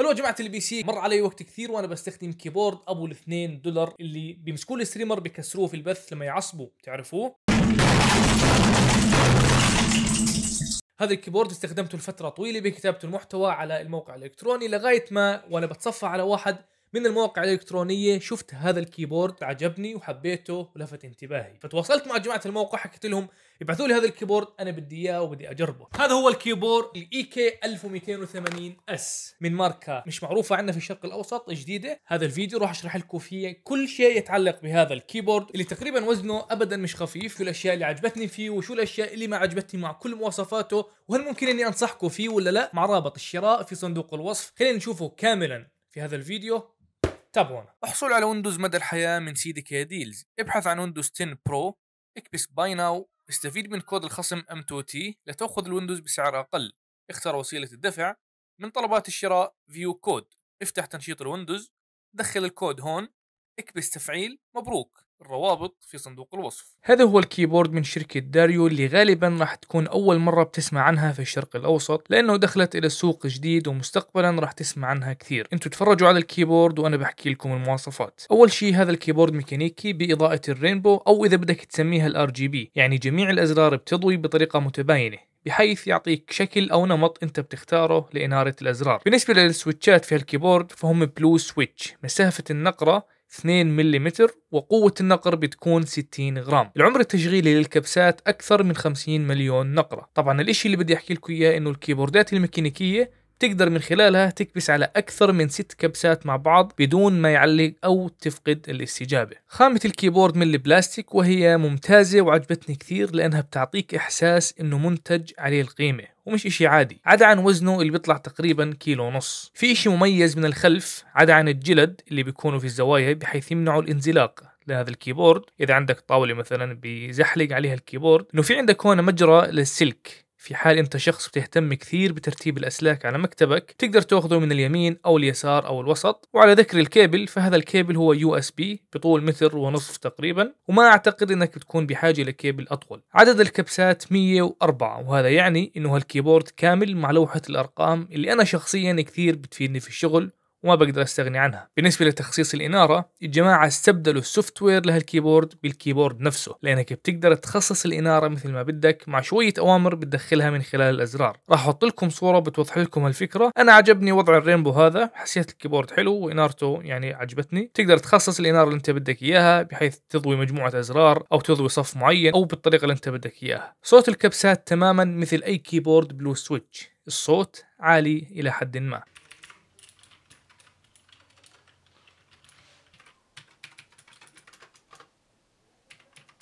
هلو يا جماعه البي سي مر علي وقت كثير وانا بستخدم كيبورد ابو الاثنين دولار اللي بيمسكوه الستريمر بيكسروه في البث لما يعصبوا تعرفوه هذا الكيبورد استخدمته لفتره طويله بكتابه المحتوى على الموقع الالكتروني لغايه ما وانا بتصفى على واحد من المواقع الالكترونيه شفت هذا الكيبورد عجبني وحبيته ولفت انتباهي فتواصلت مع جماعه الموقع حكيت لهم ابعثوا لي هذا الكيبورد انا بدي اياه وبدي اجربه هذا هو الكيبورد الاي كي 1280 اس من ماركه مش معروفه عندنا في الشرق الاوسط جديده هذا الفيديو راح اشرح لكم فيه كل شيء يتعلق بهذا الكيبورد اللي تقريبا وزنه ابدا مش خفيف شو الاشياء اللي عجبتني فيه وشو الاشياء اللي ما عجبتني مع كل مواصفاته وهل ممكن اني انصحكم فيه ولا لا مع رابط الشراء في صندوق الوصف خلينا نشوفه كاملا في هذا الفيديو تابعونا الحصول على ويندوز مدى الحياة من سيدي كي ديلز ابحث عن ويندوز 10 برو اكبس باي ناو استفيد من كود الخصم M2T لتأخذ الويندوز بسعر أقل اختر وسيلة الدفع من طلبات الشراء فيو كود افتح تنشيط الويندوز دخل الكود هون اكبس تفعيل مبروك الروابط في صندوق الوصف هذا هو الكيبورد من شركة داريو اللي غالبا راح تكون أول مرة بتسمع عنها في الشرق الأوسط لأنه دخلت إلى سوق جديد ومستقبلا راح تسمع عنها كثير انتوا تفرجوا على الكيبورد وأنا بحكي لكم المواصفات أول شيء هذا الكيبورد ميكانيكي بإضاءة الرينبو أو إذا بدك تسميها الار جي بي يعني جميع الأزرار بتضوي بطريقة متباينة بحيث يعطيك شكل او نمط انت بتختاره لاناره الازرار بالنسبه للسويتشات في الكيبورد فهم بلو سويتش مسافه النقره 2 ملم وقوة النقر بتكون 60 غرام العمر التشغيلي للكبسات أكثر من 50 مليون نقرة طبعا الإشي اللي بدي أحكي لكم إياه إنه الكيبوردات الميكانيكية تقدر من خلالها تكبس على أكثر من ست كبسات مع بعض بدون ما يعلق أو تفقد الاستجابة خامة الكيبورد من البلاستيك وهي ممتازة وعجبتني كثير لأنها بتعطيك إحساس أنه منتج عليه القيمة ومش اشي عادي عدا عن وزنه اللي بيطلع تقريبا كيلو ونص في اشي مميز من الخلف عدا عن الجلد اللي بيكونوا في الزوايا بحيث يمنعوا الانزلاق لهذا الكيبورد اذا عندك طاوله مثلا بيزحلق عليها الكيبورد انه في عندك هون مجرى للسلك في حال انت شخص بتهتم كثير بترتيب الاسلاك على مكتبك تقدر تاخذه من اليمين او اليسار او الوسط وعلى ذكر الكيبل فهذا الكيبل هو يو اس بي بطول متر ونصف تقريبا وما اعتقد انك بتكون بحاجه لكيبل اطول عدد الكبسات 104 وهذا يعني انه هالكيبورد كامل مع لوحه الارقام اللي انا شخصيا كثير بتفيدني في الشغل وما بقدر استغني عنها بالنسبه لتخصيص الاناره الجماعه استبدلوا السوفت وير لهالكيبورد بالكيبورد نفسه لانك بتقدر تخصص الاناره مثل ما بدك مع شويه اوامر بتدخلها من خلال الازرار راح احط لكم صوره بتوضح لكم هالفكره انا عجبني وضع الرينبو هذا حسيت الكيبورد حلو وانارته يعني عجبتني تقدر تخصص الاناره اللي انت بدك اياها بحيث تضوي مجموعه ازرار او تضوي صف معين او بالطريقه اللي انت بدك اياها صوت الكبسات تماما مثل اي كيبورد بلو سويتش الصوت عالي الى حد ما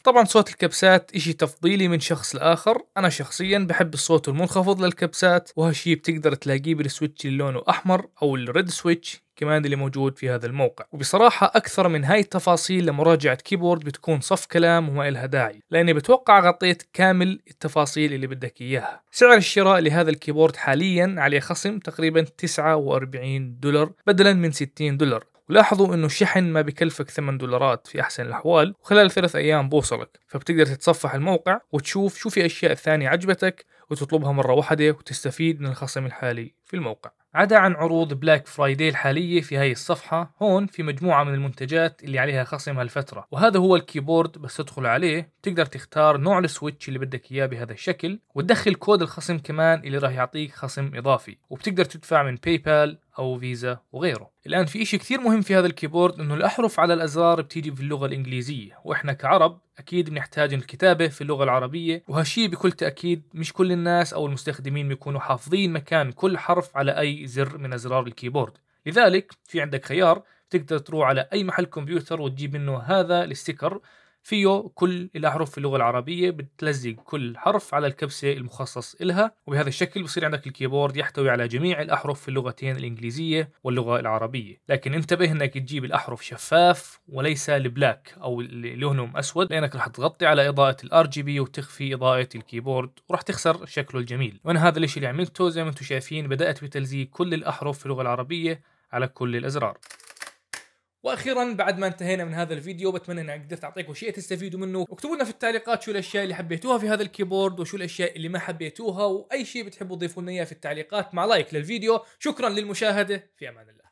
طبعا صوت الكبسات إشي تفضيلي من شخص لآخر أنا شخصيا بحب الصوت المنخفض للكبسات وهالشي بتقدر تلاقيه بالسويتش اللي لونه أحمر أو الريد سويتش كمان اللي موجود في هذا الموقع وبصراحة أكثر من هاي التفاصيل لمراجعة كيبورد بتكون صف كلام وما إلها داعي لأني بتوقع غطيت كامل التفاصيل اللي بدك إياها سعر الشراء لهذا الكيبورد حاليا عليه خصم تقريبا 49 دولار بدلا من 60 دولار ولاحظوا انه الشحن ما بكلفك 8 دولارات في احسن الاحوال وخلال ثلاث ايام بوصلك فبتقدر تتصفح الموقع وتشوف شو في اشياء ثانية عجبتك وتطلبها مرة واحدة وتستفيد من الخصم الحالي في الموقع عدا عن عروض بلاك فرايداي الحالية في هاي الصفحة هون في مجموعة من المنتجات اللي عليها خصم هالفترة وهذا هو الكيبورد بس تدخل عليه تقدر تختار نوع السويتش اللي بدك إياه بهذا الشكل وتدخل كود الخصم كمان اللي راح يعطيك خصم إضافي وبتقدر تدفع من باي بال او فيزا وغيره الان في شيء كثير مهم في هذا الكيبورد انه الاحرف على الازرار بتيجي باللغه الانجليزيه واحنا كعرب اكيد بنحتاج الكتابه في اللغه العربيه وهالشيء بكل تاكيد مش كل الناس او المستخدمين بيكونوا حافظين مكان كل حرف على اي زر من ازرار الكيبورد لذلك في عندك خيار تقدر تروح على اي محل كمبيوتر وتجيب منه هذا الستيكر فيه كل الأحرف في اللغة العربية بتلزق كل حرف على الكبسة المخصص إلها وبهذا الشكل بصير عندك الكيبورد يحتوي على جميع الأحرف في اللغتين الإنجليزية واللغة العربية لكن انتبه أنك تجيب الأحرف شفاف وليس البلاك أو اللي لونهم أسود لأنك رح تغطي على إضاءة الار جي بي وتخفي إضاءة الكيبورد ورح تخسر شكله الجميل وأنا هذا الشيء اللي عملته زي ما انتم شايفين بدأت بتلزيق كل الأحرف في اللغة العربية على كل الأزرار واخيرا بعد ما انتهينا من هذا الفيديو بتمنى اني قدرت اعطيكم شيء تستفيدوا منه واكتبوا لنا في التعليقات شو الاشياء اللي حبيتوها في هذا الكيبورد وشو الاشياء اللي ما حبيتوها واي شيء بتحبوا تضيفوا لنا اياه في التعليقات مع لايك للفيديو شكرا للمشاهده في امان الله